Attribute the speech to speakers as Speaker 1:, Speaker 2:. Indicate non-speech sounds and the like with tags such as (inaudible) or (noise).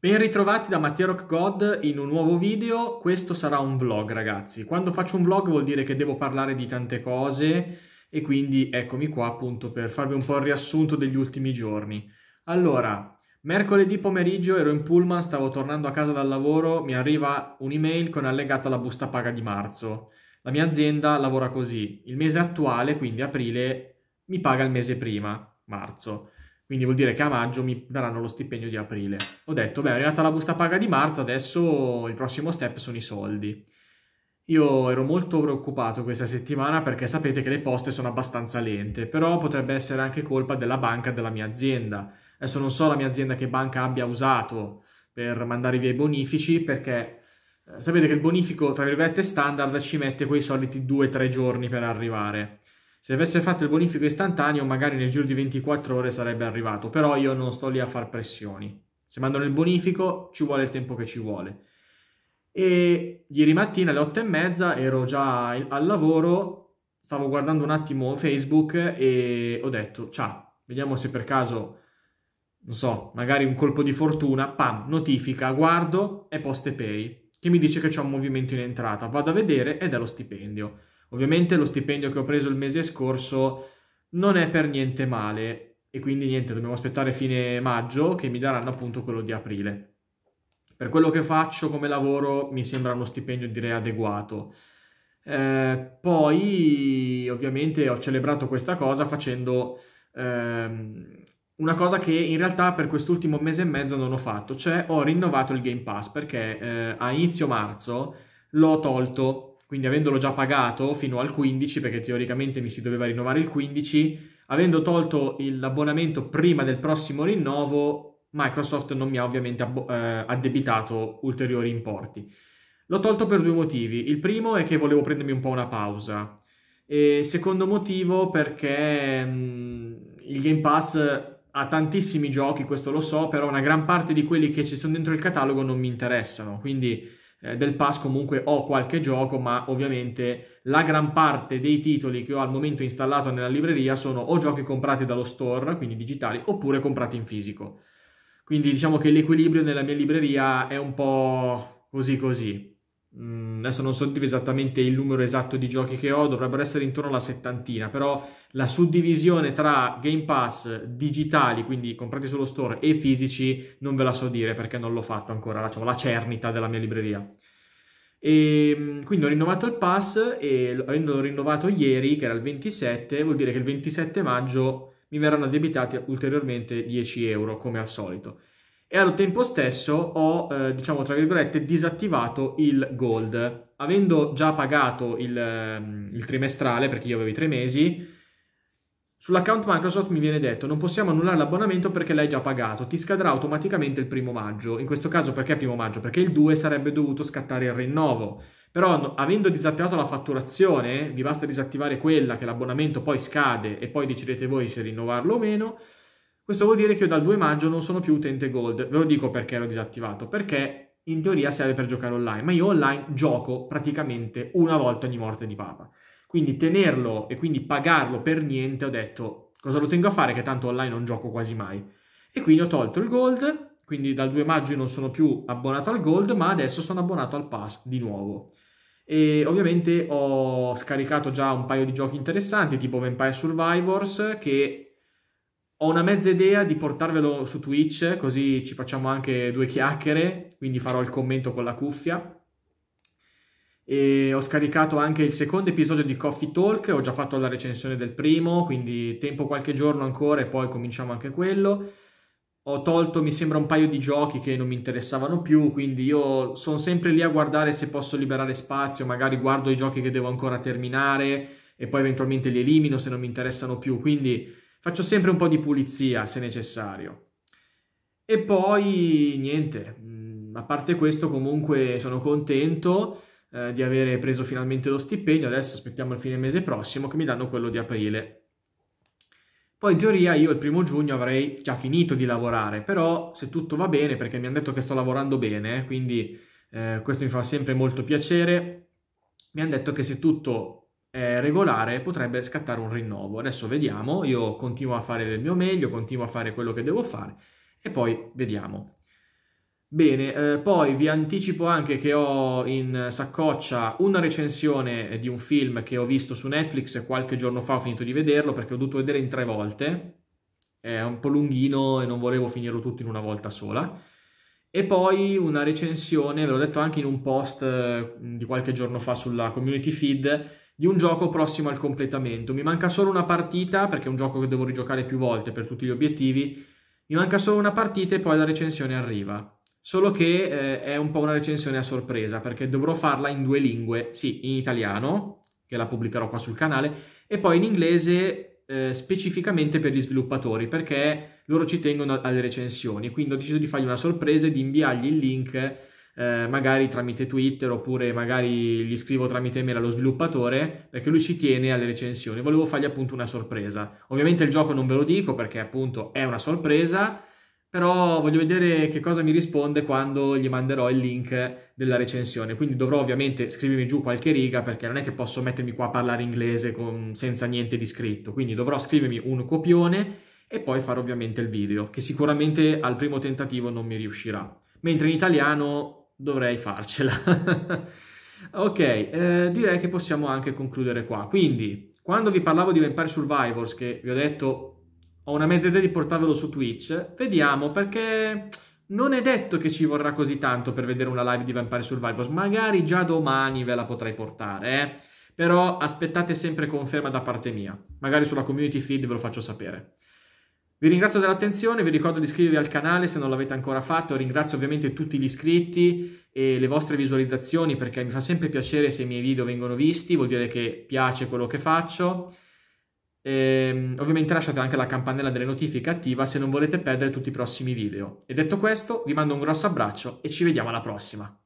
Speaker 1: Ben ritrovati da Mattia Rock God in un nuovo video, questo sarà un vlog ragazzi. Quando faccio un vlog vuol dire che devo parlare di tante cose e quindi eccomi qua appunto per farvi un po' il riassunto degli ultimi giorni. Allora, mercoledì pomeriggio ero in pullman, stavo tornando a casa dal lavoro, mi arriva un'email con allegato alla busta paga di marzo. La mia azienda lavora così, il mese attuale, quindi aprile, mi paga il mese prima, marzo. Quindi vuol dire che a maggio mi daranno lo stipendio di aprile. Ho detto, beh, è arrivata la busta paga di marzo, adesso il prossimo step sono i soldi. Io ero molto preoccupato questa settimana perché sapete che le poste sono abbastanza lente, però potrebbe essere anche colpa della banca della mia azienda. Adesso non so la mia azienda che banca abbia usato per mandare via i bonifici perché eh, sapete che il bonifico, tra virgolette, standard ci mette quei soliti 2-3 giorni per arrivare. Se avesse fatto il bonifico istantaneo, magari nel giro di 24 ore sarebbe arrivato, però io non sto lì a far pressioni. Se mandano il bonifico, ci vuole il tempo che ci vuole. E ieri mattina alle 8 e mezza ero già al lavoro, stavo guardando un attimo Facebook e ho detto, ciao, vediamo se per caso, non so, magari un colpo di fortuna, pam, notifica, guardo e poste pay, che mi dice che c'è un movimento in entrata. Vado a vedere ed è lo stipendio. Ovviamente lo stipendio che ho preso il mese scorso non è per niente male e quindi niente, dobbiamo aspettare fine maggio che mi daranno appunto quello di aprile. Per quello che faccio come lavoro mi sembra uno stipendio direi adeguato. Eh, poi ovviamente ho celebrato questa cosa facendo ehm, una cosa che in realtà per quest'ultimo mese e mezzo non ho fatto, cioè ho rinnovato il Game Pass perché eh, a inizio marzo l'ho tolto quindi avendolo già pagato fino al 15, perché teoricamente mi si doveva rinnovare il 15, avendo tolto l'abbonamento prima del prossimo rinnovo, Microsoft non mi ha ovviamente abbo- eh, addebitato ulteriori importi. L'ho tolto per due motivi. Il primo è che volevo prendermi un po' una pausa. E secondo motivo perché mh, mm, il Game Pass ha tantissimi giochi, questo lo so, però una gran parte di quelli che ci sono dentro il catalogo non mi interessano, quindi eh, del pass comunque ho qualche gioco, ma ovviamente la gran parte dei titoli che ho al momento installato nella libreria sono o giochi comprati dallo store, quindi digitali, oppure comprati in fisico. Quindi diciamo che l'equilibrio nella mia libreria è un po' così così. Mm, adesso non so dire esattamente il numero esatto di giochi che ho, dovrebbero essere intorno alla settantina, però la suddivisione tra Game Pass digitali, quindi comprati sullo store, e fisici non ve la so dire perché non l'ho fatto ancora, diciamo, la cernita della mia libreria. E ehm, quindi ho rinnovato il pass e avendolo rinnovato ieri, che era il 27, vuol dire che il 27 maggio mi verranno addebitati ulteriormente 10 euro come al solito e allo tempo stesso ho, eh, diciamo tra virgolette, disattivato il gold. Avendo già pagato il, ehm, il trimestrale, perché io avevo i tre mesi, Sull'account Microsoft mi viene detto non possiamo annullare l'abbonamento perché l'hai già pagato, ti scadrà automaticamente il primo maggio. In questo caso perché primo maggio? Perché il 2 sarebbe dovuto scattare il rinnovo. Però no, avendo disattivato la fatturazione, vi basta disattivare quella che l'abbonamento poi scade e poi decidete voi se rinnovarlo o meno, questo vuol dire che io dal 2 maggio non sono più utente gold. Ve lo dico perché l'ho disattivato. Perché in teoria serve per giocare online, ma io online gioco praticamente una volta ogni morte di papa. Quindi tenerlo e quindi pagarlo per niente, ho detto cosa lo tengo a fare che tanto online non gioco quasi mai. E quindi ho tolto il gold, quindi dal 2 maggio non sono più abbonato al gold, ma adesso sono abbonato al pass di nuovo. E ovviamente ho scaricato già un paio di giochi interessanti tipo Vampire Survivors che ho una mezza idea di portarvelo su Twitch, così ci facciamo anche due chiacchiere, quindi farò il commento con la cuffia. E ho scaricato anche il secondo episodio di Coffee Talk, ho già fatto la recensione del primo, quindi tempo qualche giorno ancora e poi cominciamo anche quello. Ho tolto, mi sembra, un paio di giochi che non mi interessavano più, quindi io sono sempre lì a guardare se posso liberare spazio, magari guardo i giochi che devo ancora terminare e poi eventualmente li elimino se non mi interessano più, quindi Faccio sempre un po' di pulizia se necessario. E poi niente, mm, a parte questo comunque sono contento eh, di avere preso finalmente lo stipendio, adesso aspettiamo il fine mese prossimo che mi danno quello di aprile. Poi in teoria io il primo giugno avrei già finito di lavorare, però se tutto va bene, perché mi hanno detto che sto lavorando bene, eh, quindi eh, questo mi fa sempre molto piacere, mi hanno detto che se tutto eh, regolare potrebbe scattare un rinnovo. Adesso vediamo, io continuo a fare del mio meglio, continuo a fare quello che devo fare e poi vediamo. Bene, eh, poi vi anticipo anche che ho in saccoccia una recensione di un film che ho visto su Netflix qualche giorno fa, ho finito di vederlo perché l'ho dovuto vedere in tre volte, è un po' lunghino e non volevo finirlo tutto in una volta sola. E poi una recensione, ve l'ho detto anche in un post eh, di qualche giorno fa sulla community feed, di un gioco prossimo al completamento. Mi manca solo una partita, perché è un gioco che devo rigiocare più volte per tutti gli obiettivi. Mi manca solo una partita e poi la recensione arriva. Solo che eh, è un po' una recensione a sorpresa, perché dovrò farla in due lingue, sì, in italiano, che la pubblicherò qua sul canale, e poi in inglese eh, specificamente per gli sviluppatori, perché loro ci tengono alle recensioni. Quindi ho deciso di fargli una sorpresa e di inviargli il link eh, magari tramite Twitter oppure magari gli scrivo tramite email allo sviluppatore perché lui ci tiene alle recensioni. Volevo fargli appunto una sorpresa. Ovviamente il gioco non ve lo dico perché appunto è una sorpresa, però voglio vedere che cosa mi risponde quando gli manderò il link della recensione. Quindi dovrò ovviamente scrivermi giù qualche riga perché non è che posso mettermi qua a parlare inglese con, senza niente di scritto. Quindi dovrò scrivermi un copione e poi fare ovviamente il video, che sicuramente al primo tentativo non mi riuscirà. Mentre in italiano dovrei farcela. (laughs) ok, eh, direi che possiamo anche concludere qua. Quindi, quando vi parlavo di Vampire Survivors, che vi ho detto ho una mezza idea di portarvelo su Twitch, vediamo perché... Non è detto che ci vorrà così tanto per vedere una live di Vampire Survivors, magari già domani ve la potrei portare, eh? però aspettate sempre conferma da parte mia, magari sulla community feed ve lo faccio sapere. Vi ringrazio dell'attenzione, vi ricordo di iscrivervi al canale se non l'avete ancora fatto, ringrazio ovviamente tutti gli iscritti e le vostre visualizzazioni perché mi fa sempre piacere se i miei video vengono visti, vuol dire che piace quello che faccio. E, ehm, ovviamente lasciate anche la campanella delle notifiche attiva se non volete perdere tutti i prossimi video. E detto questo, vi mando un grosso abbraccio e ci vediamo alla prossima.